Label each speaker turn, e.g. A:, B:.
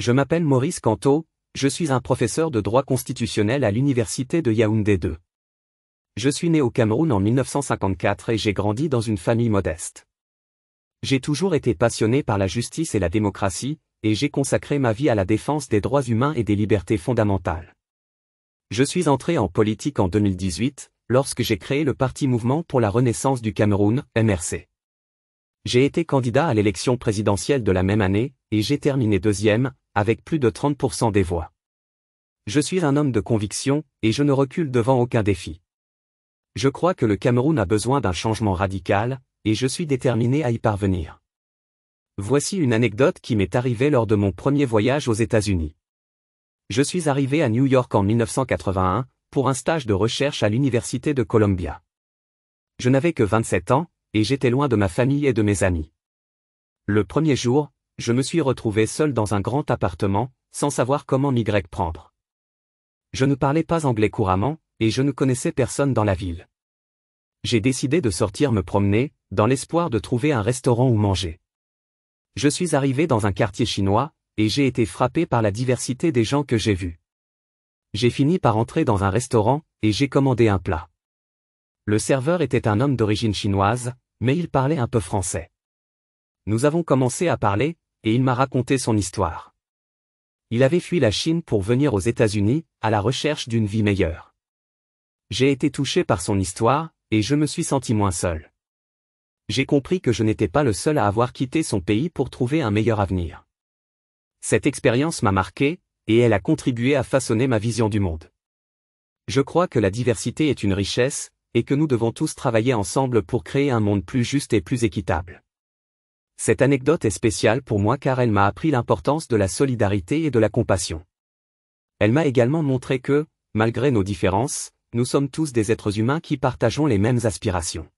A: Je m'appelle Maurice Canto, je suis un professeur de droit constitutionnel à l'université de Yaoundé 2. Je suis né au Cameroun en 1954 et j'ai grandi dans une famille modeste. J'ai toujours été passionné par la justice et la démocratie, et j'ai consacré ma vie à la défense des droits humains et des libertés fondamentales. Je suis entré en politique en 2018, lorsque j'ai créé le parti Mouvement pour la Renaissance du Cameroun, MRC. J'ai été candidat à l'élection présidentielle de la même année, et j'ai terminé deuxième, avec plus de 30% des voix. Je suis un homme de conviction, et je ne recule devant aucun défi. Je crois que le Cameroun a besoin d'un changement radical, et je suis déterminé à y parvenir. Voici une anecdote qui m'est arrivée lors de mon premier voyage aux États-Unis. Je suis arrivé à New York en 1981, pour un stage de recherche à l'Université de Columbia. Je n'avais que 27 ans, et j'étais loin de ma famille et de mes amis. Le premier jour, je me suis retrouvé seul dans un grand appartement, sans savoir comment m'y prendre. Je ne parlais pas anglais couramment, et je ne connaissais personne dans la ville. J'ai décidé de sortir me promener, dans l'espoir de trouver un restaurant où manger. Je suis arrivé dans un quartier chinois, et j'ai été frappé par la diversité des gens que j'ai vus. J'ai fini par entrer dans un restaurant, et j'ai commandé un plat. Le serveur était un homme d'origine chinoise, mais il parlait un peu français. Nous avons commencé à parler, et il m'a raconté son histoire. Il avait fui la Chine pour venir aux États-Unis, à la recherche d'une vie meilleure. J'ai été touché par son histoire, et je me suis senti moins seul. J'ai compris que je n'étais pas le seul à avoir quitté son pays pour trouver un meilleur avenir. Cette expérience m'a marqué, et elle a contribué à façonner ma vision du monde. Je crois que la diversité est une richesse, et que nous devons tous travailler ensemble pour créer un monde plus juste et plus équitable. Cette anecdote est spéciale pour moi car elle m'a appris l'importance de la solidarité et de la compassion. Elle m'a également montré que, malgré nos différences, nous sommes tous des êtres humains qui partageons les mêmes aspirations.